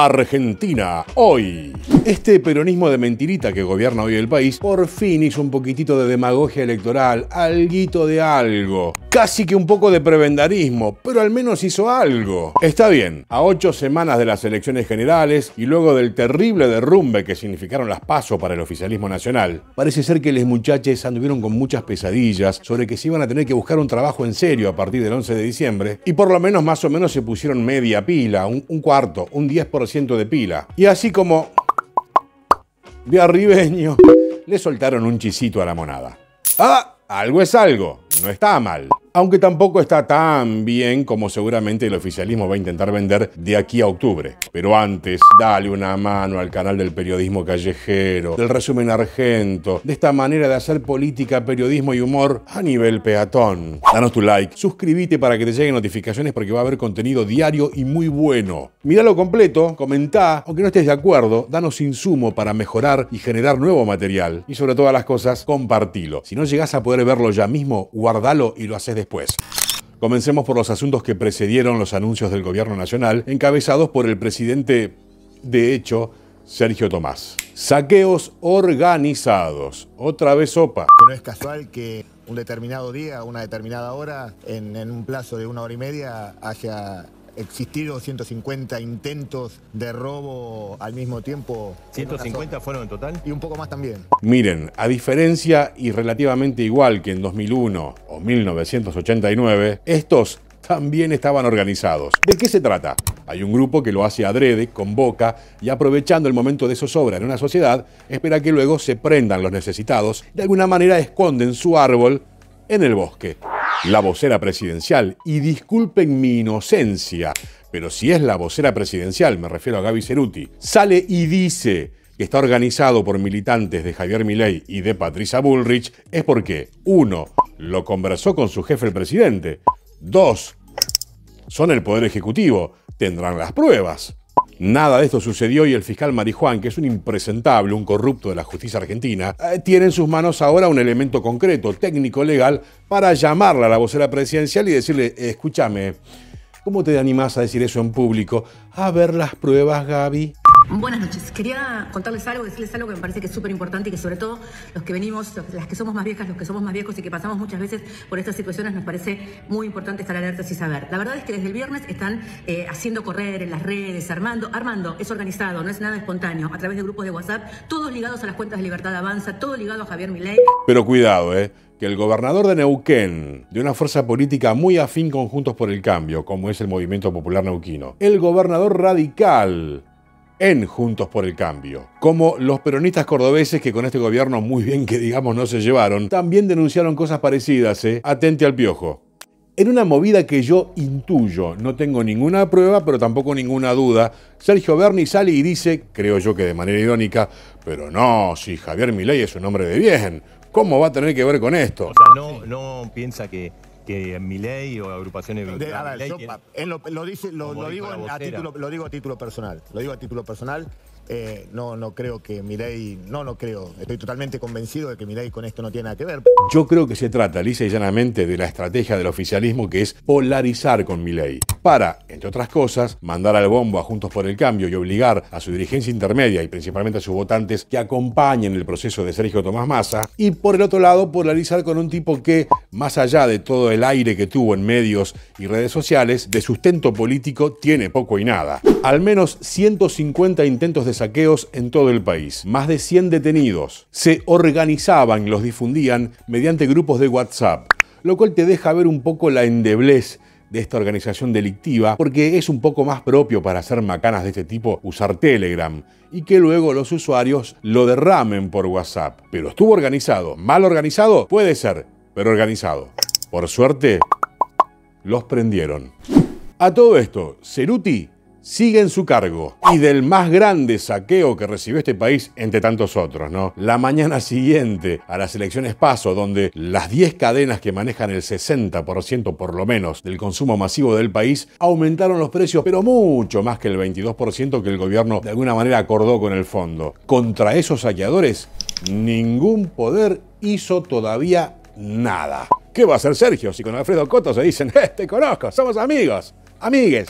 Argentina hoy. Este peronismo de mentirita que gobierna hoy el país por fin hizo un poquitito de demagogia electoral, alguito de algo, casi que un poco de prebendarismo, pero al menos hizo algo. Está bien, a ocho semanas de las elecciones generales y luego del terrible derrumbe que significaron las pasos para el oficialismo nacional, parece ser que los muchachos anduvieron con muchas pesadillas sobre que se iban a tener que buscar un trabajo en serio a partir del 11 de diciembre y por lo menos más o menos se pusieron media pila, un, un cuarto, un 10% de pila. Y así como arribeño, le soltaron un chisito a la monada. Ah, algo es algo, no está mal aunque tampoco está tan bien como seguramente el oficialismo va a intentar vender de aquí a octubre. Pero antes, dale una mano al canal del periodismo callejero, del resumen argento, de esta manera de hacer política, periodismo y humor a nivel peatón. Danos tu like, suscríbete para que te lleguen notificaciones porque va a haber contenido diario y muy bueno. Míralo completo, comentá, aunque no estés de acuerdo, danos insumo para mejorar y generar nuevo material. Y sobre todas las cosas, compartilo. Si no llegás a poder verlo ya mismo, guardalo y lo haces después después. Comencemos por los asuntos que precedieron los anuncios del gobierno nacional, encabezados por el presidente, de hecho, Sergio Tomás. Saqueos organizados. Otra vez sopa. Que no es casual que un determinado día, una determinada hora, en, en un plazo de una hora y media, haya existido 150 intentos de robo al mismo tiempo. ¿150 fueron en total? Y un poco más también. Miren, a diferencia y relativamente igual que en 2001 o 1989, estos también estaban organizados. ¿De qué se trata? Hay un grupo que lo hace adrede, convoca y aprovechando el momento de zozobra en una sociedad, espera que luego se prendan los necesitados, y de alguna manera esconden su árbol en el bosque la vocera presidencial. Y disculpen mi inocencia, pero si es la vocera presidencial, me refiero a Gaby Ceruti, sale y dice que está organizado por militantes de Javier Milei y de Patricia Bullrich, es porque, uno, lo conversó con su jefe el presidente, dos, son el Poder Ejecutivo, tendrán las pruebas. Nada de esto sucedió y el fiscal Marijuán, que es un impresentable, un corrupto de la justicia argentina, eh, tiene en sus manos ahora un elemento concreto, técnico, legal, para llamarla a la vocera presidencial y decirle, escúchame, ¿cómo te animás a decir eso en público? A ver las pruebas, Gaby. Buenas noches. Quería contarles algo, decirles algo que me parece que es súper importante y que sobre todo los que venimos, las que somos más viejas, los que somos más viejos y que pasamos muchas veces por estas situaciones, nos parece muy importante estar alertas y saber. La verdad es que desde el viernes están eh, haciendo correr en las redes, armando, armando, es organizado, no es nada espontáneo, a través de grupos de WhatsApp, todos ligados a las cuentas de Libertad Avanza, todo ligado a Javier Milei. Pero cuidado, ¿eh? que el gobernador de Neuquén, de una fuerza política muy afín conjuntos por el Cambio, como es el Movimiento Popular Neuquino, el gobernador radical en Juntos por el Cambio. Como los peronistas cordobeses que con este gobierno muy bien que digamos no se llevaron, también denunciaron cosas parecidas, ¿eh? Atente al piojo. En una movida que yo intuyo, no tengo ninguna prueba, pero tampoco ninguna duda, Sergio Berni sale y dice, creo yo que de manera irónica, pero no, si Javier Milei es un hombre de bien, ¿cómo va a tener que ver con esto? O sea, no, no piensa que que Miley o agrupaciones de, a ver, yo, en eh, lo, lo, dice, lo, lo digo a título, lo digo a título personal. Lo digo a título personal. Eh, no, no creo que ley no, no creo, estoy totalmente convencido de que ley con esto no tiene nada que ver. Yo creo que se trata lisa y llanamente de la estrategia del oficialismo que es polarizar con ley para, entre otras cosas, mandar al bombo a Juntos por el Cambio y obligar a su dirigencia intermedia y principalmente a sus votantes que acompañen el proceso de Sergio Tomás Massa, y por el otro lado polarizar con un tipo que, más allá de todo el aire que tuvo en medios y redes sociales, de sustento político tiene poco y nada. Al menos 150 intentos de saqueos en todo el país. Más de 100 detenidos. Se organizaban y los difundían mediante grupos de WhatsApp, lo cual te deja ver un poco la endeblez de esta organización delictiva, porque es un poco más propio para hacer macanas de este tipo usar Telegram y que luego los usuarios lo derramen por WhatsApp. Pero estuvo organizado, mal organizado, puede ser, pero organizado. Por suerte, los prendieron. A todo esto, Ceruti sigue en su cargo y del más grande saqueo que recibió este país entre tantos otros, ¿no? La mañana siguiente a las elecciones paso, donde las 10 cadenas que manejan el 60% por lo menos del consumo masivo del país aumentaron los precios, pero mucho más que el 22% que el gobierno de alguna manera acordó con el fondo. Contra esos saqueadores, ningún poder hizo todavía nada. ¿Qué va a hacer Sergio si con Alfredo Coto se dicen, eh, te conozco, somos amigos, amigues?